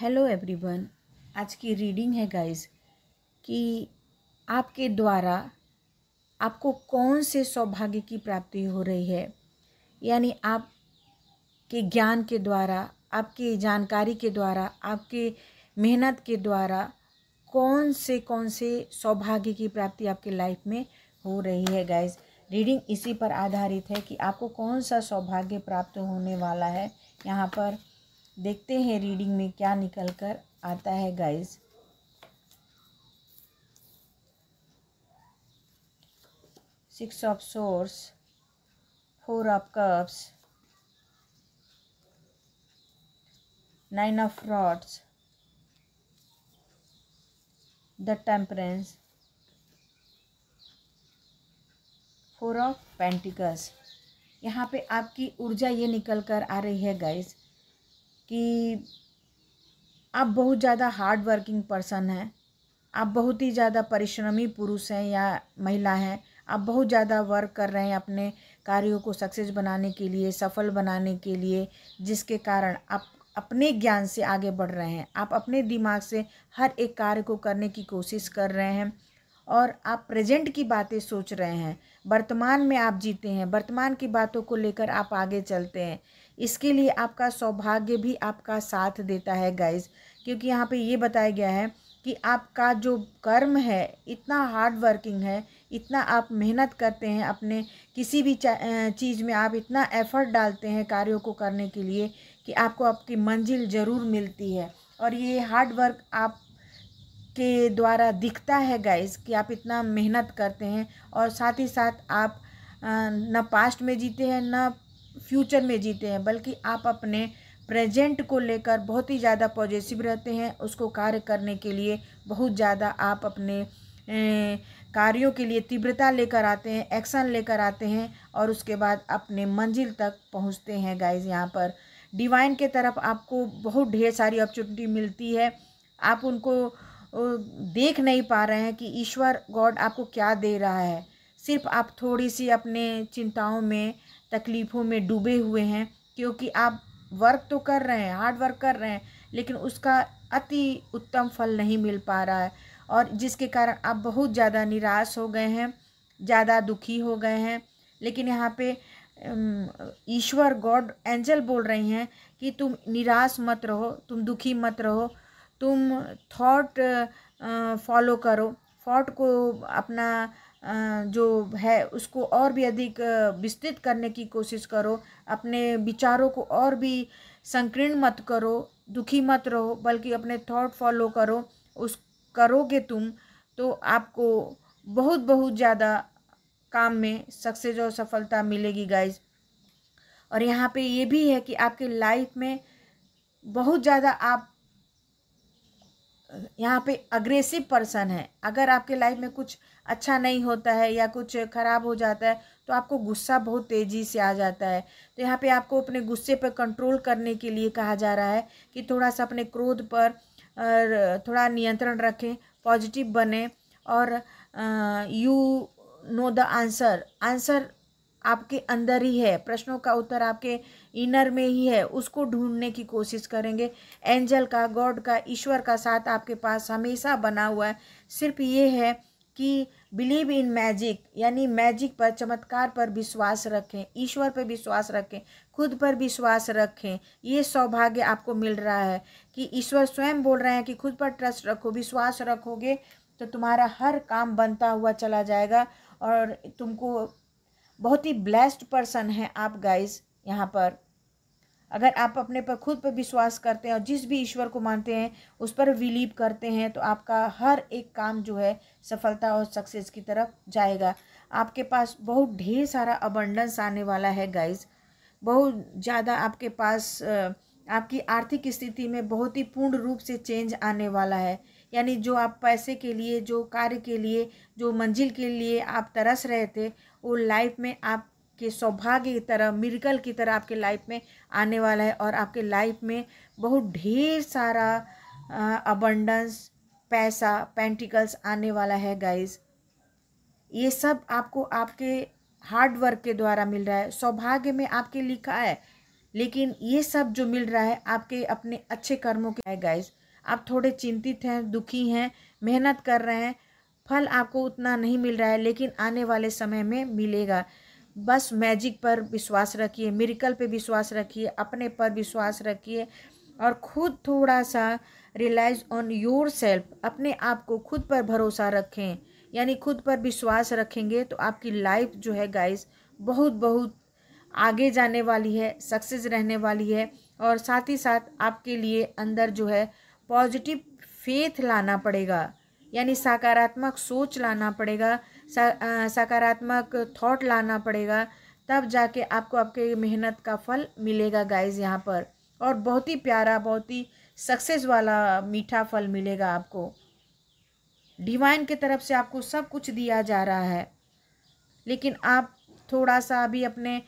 hello everyone आज की reading है गाइस कि आपके द्वारा आपको कौन से सौभाग्य की प्राप्ति हो रही है यानी आप के ज्ञान के द्वारा आपकी जानकारी के द्वारा आपके मेहनत के द्वारा कौन से कौन से सौभाग्य की प्राप्ति आपके लाइफ में हो रही है गाइस रीडिंग इसी पर आधारित है कि आपको कौन सा सौभाग्य प्राप्त होने वाला है यहाँ पर देखते हैं रीडिंग में क्या निकल कर आता है guys six of swords four of cups nine of rods the temperance four of pentacles यहाँ पे आपकी ऊर्जा ये निकल कर आ रही है गाइस कि आप बहुत ज़्यादा हार्ड वर्किंग पर्सन हैं आप बहुत ही ज़्यादा परिश्रमी पुरुष हैं या महिला हैं आप बहुत ज़्यादा वर्क कर रहे हैं अपने कार्यों को सक्सेस बनाने के लिए सफल बनाने के लिए जिसके कारण आप अपने ज्ञान से आगे बढ़ रहे हैं आप अपने दिमाग से हर एक कार्य को करने की कोशिश कर रहे हैं और आप प्रेजेंट की बातें सोच रहे हैं वर्तमान में आप जीते हैं वर्तमान की बातों को लेकर आप आगे चलते हैं इसके लिए आपका सौभाग्य भी आपका साथ देता है गाइस क्योंकि यहाँ पे ये बताया गया है कि आपका जो कर्म है इतना हार्ड वर्किंग है इतना आप मेहनत करते हैं अपने किसी भी चीज़ में आप इतना एफर्ट डालते हैं कार्यों को करने के लिए कि आपको आपकी मंजिल ज़रूर मिलती है और ये हार्ड वर्क आप के द्वारा दिखता है गाइस कि आप इतना मेहनत करते हैं और साथ ही साथ आप न पास्ट में जीते हैं न फ्यूचर में जीते हैं बल्कि आप अपने प्रेजेंट को लेकर बहुत ही ज़्यादा पॉजिटिव रहते हैं उसको कार्य करने के लिए बहुत ज़्यादा आप अपने कार्यों के लिए तीव्रता लेकर आते हैं एक्शन लेकर आते हैं और उसके बाद अपने मंजिल तक पहुंचते हैं गाइस यहाँ पर डिवाइन के तरफ आपको बहुत ढेर सारी अपॉर्चुनिटी मिलती है आप उनको देख नहीं पा रहे हैं कि ईश्वर गॉड आपको क्या दे रहा है सिर्फ आप थोड़ी सी अपने चिंताओं में तकलीफ़ों में डूबे हुए हैं क्योंकि आप वर्क तो कर रहे हैं हार्ड वर्क कर रहे हैं लेकिन उसका अति उत्तम फल नहीं मिल पा रहा है और जिसके कारण आप बहुत ज़्यादा निराश हो गए हैं ज़्यादा दुखी हो गए हैं लेकिन यहाँ पे ईश्वर गॉड एंजल बोल रही हैं कि तुम निराश मत रहो तुम दुखी मत रहो तुम थॉट फॉलो करो थॉट को अपना जो है उसको और भी अधिक विस्तृत करने की कोशिश करो अपने विचारों को और भी संकीर्ण मत करो दुखी मत रहो बल्कि अपने थॉट फॉलो करो उस करोगे तुम तो आपको बहुत बहुत ज़्यादा काम में सक्सेस और सफलता मिलेगी गाइज और यहाँ पे ये भी है कि आपके लाइफ में बहुत ज़्यादा आप यहाँ पे अग्रेसिव पर्सन है अगर आपके लाइफ में कुछ अच्छा नहीं होता है या कुछ ख़राब हो जाता है तो आपको गुस्सा बहुत तेज़ी से आ जाता है तो यहाँ पे आपको अपने गुस्से पर कंट्रोल करने के लिए कहा जा रहा है कि थोड़ा सा अपने क्रोध पर थोड़ा नियंत्रण रखें पॉजिटिव बने और you know the answer answer आपके अंदर ही है प्रश्नों का उत्तर आपके इनर में ही है उसको ढूंढने की कोशिश करेंगे एंजल का गॉड का ईश्वर का साथ आपके पास हमेशा बना हुआ है सिर्फ ये है कि बिलीव इन मैजिक यानी मैजिक पर चमत्कार पर विश्वास रखें ईश्वर पर विश्वास रखें खुद पर विश्वास रखें ये सौभाग्य आपको मिल रहा है कि ईश्वर स्वयं बोल रहे हैं कि खुद पर ट्रस्ट रखो विश्वास रखोगे तो तुम्हारा हर काम बनता हुआ चला जाएगा और तुमको बहुत ही ब्लेस्ड पर्सन है आप गाइस यहाँ पर अगर आप अपने पर खुद पर विश्वास करते हैं और जिस भी ईश्वर को मानते हैं उस पर विलीव करते हैं तो आपका हर एक काम जो है सफलता और सक्सेस की तरफ जाएगा आपके पास बहुत ढेर सारा अबंडेंस आने वाला है गाइज बहुत ज़्यादा आपके पास आपकी आर्थिक स्थिति में बहुत ही पूर्ण रूप से चेंज आने वाला है यानी जो आप पैसे के लिए जो कार्य के लिए जो मंजिल के लिए आप तरस रहे थे वो लाइफ में आप के सौभाग्य की तरह मिरिकल की तरह आपके लाइफ में आने वाला है और आपके लाइफ में बहुत ढेर सारा अबंडेंस पैसा पेंटिकल्स आने वाला है गाइस ये सब आपको आपके हार्ड वर्क के द्वारा मिल रहा है सौभाग्य में आपके लिखा है लेकिन ये सब जो मिल रहा है आपके अपने अच्छे कर्मों के है गाइस आप थोड़े चिंतित हैं दुखी हैं मेहनत कर रहे हैं फल आपको उतना नहीं मिल रहा है लेकिन आने वाले समय में मिलेगा बस मैजिक पर विश्वास रखिए मेरिकल पे विश्वास रखिए अपने पर विश्वास रखिए और खुद थोड़ा सा रिलाइज ऑन योर सेल्फ अपने आप को खुद पर भरोसा रखें यानी खुद पर विश्वास रखेंगे तो आपकी लाइफ जो है गाइस बहुत बहुत आगे जाने वाली है सक्सेस रहने वाली है और साथ ही साथ आपके लिए अंदर जो है पॉजिटिव फेथ लाना पड़ेगा यानी सकारात्मक सोच लाना पड़ेगा सकारात्मक थॉट लाना पड़ेगा तब जाके आपको आपके मेहनत का फल मिलेगा गाइज यहाँ पर और बहुत ही प्यारा बहुत ही सक्सेस वाला मीठा फल मिलेगा आपको डिवाइन के तरफ से आपको सब कुछ दिया जा रहा है लेकिन आप थोड़ा सा अभी अपने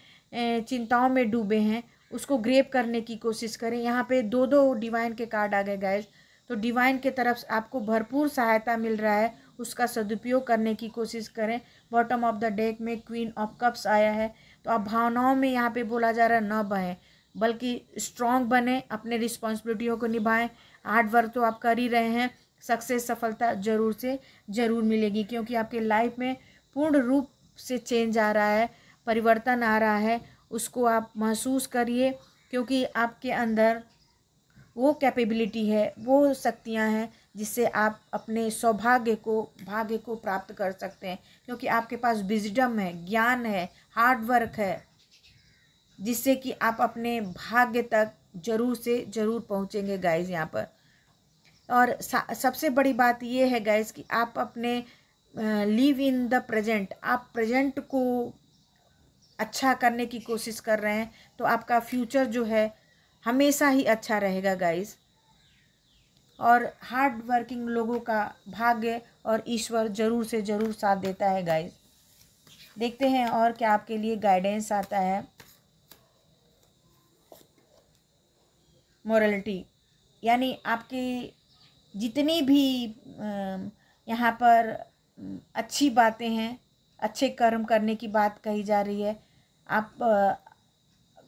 चिंताओं में डूबे हैं उसको ग्रेप करने की कोशिश करें यहाँ पे दो दो डिवाइन के कार्ड आ गए गाइज तो डिवाइन के तरफ आपको भरपूर सहायता मिल रहा है उसका सदुपयोग करने की कोशिश करें बॉटम ऑफ द डेक में क्वीन ऑफ कप्स आया है तो आप भावनाओं में यहाँ पे बोला जा रहा है न बहें बल्कि स्ट्रांग बने अपने रिस्पॉन्सिबिलिटियों को निभाएं हार्ड वर्क तो आप कर ही रहे हैं सक्सेस सफलता जरूर से ज़रूर मिलेगी क्योंकि आपके लाइफ में पूर्ण रूप से चेंज आ रहा है परिवर्तन आ रहा है उसको आप महसूस करिए क्योंकि आपके अंदर वो कैपेबिलिटी है वो शक्तियाँ हैं जिससे आप अपने सौभाग्य को भाग्य को प्राप्त कर सकते हैं क्योंकि आपके पास विजडम है ज्ञान है हार्डवर्क है जिससे कि आप अपने भाग्य तक जरूर से जरूर पहुँचेंगे गाइज यहाँ पर और सबसे बड़ी बात ये है गाइज कि आप अपने लिव इन द प्रेजेंट आप प्रेजेंट को अच्छा करने की कोशिश कर रहे हैं तो आपका फ्यूचर जो है हमेशा ही अच्छा रहेगा गाइज़ और हार्ड वर्किंग लोगों का भाग्य और ईश्वर ज़रूर से ज़रूर साथ देता है गाइस देखते हैं और क्या आपके लिए गाइडेंस आता है मॉरलिटी यानी आपकी जितनी भी यहाँ पर अच्छी बातें हैं अच्छे कर्म करने की बात कही जा रही है आप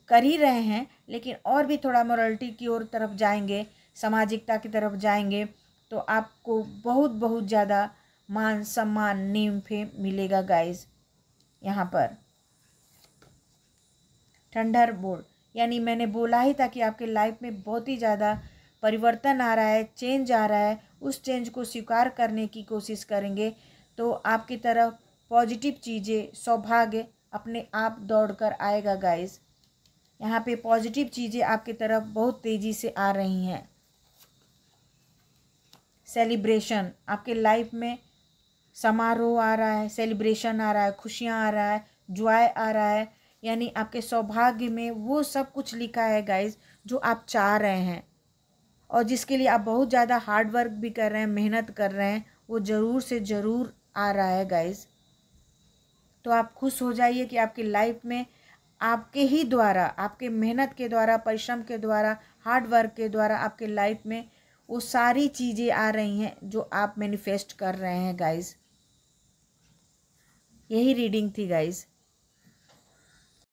कर ही रहे हैं लेकिन और भी थोड़ा मॉरलिटी की ओर तरफ जाएंगे सामाजिकता की तरफ जाएंगे तो आपको बहुत बहुत ज़्यादा मान सम्मान नेम फेम मिलेगा गाइस यहाँ पर ठंडर बोर्ड यानी मैंने बोला ही था कि आपके लाइफ में बहुत ही ज़्यादा परिवर्तन आ रहा है चेंज आ रहा है उस चेंज को स्वीकार करने की कोशिश करेंगे तो आपकी तरफ पॉजिटिव चीज़ें सौभाग्य अपने आप दौड़ कर आएगा गाइस यहाँ पे पॉजिटिव चीज़ें आपकी तरफ बहुत तेज़ी से आ रही हैं सेलिब्रेशन आपके लाइफ में समारोह आ रहा है सेलिब्रेशन आ रहा है खुशियाँ आ रहा है जॉय आ रहा है यानी आपके सौभाग्य में वो सब कुछ लिखा है गाइज जो आप चाह रहे हैं और जिसके लिए आप बहुत ज़्यादा हार्ड वर्क भी कर रहे हैं मेहनत कर रहे हैं वो ज़रूर से ज़रूर आ रहा है गाइज तो आप खुश हो जाइए कि आपकी लाइफ में आपके ही द्वारा आपके मेहनत के द्वारा परिश्रम के द्वारा हार्डवर्क के द्वारा आपके लाइफ में वो सारी चीज़ें आ रही हैं जो आप मैनिफेस्ट कर रहे हैं गाइज यही रीडिंग थी गाइज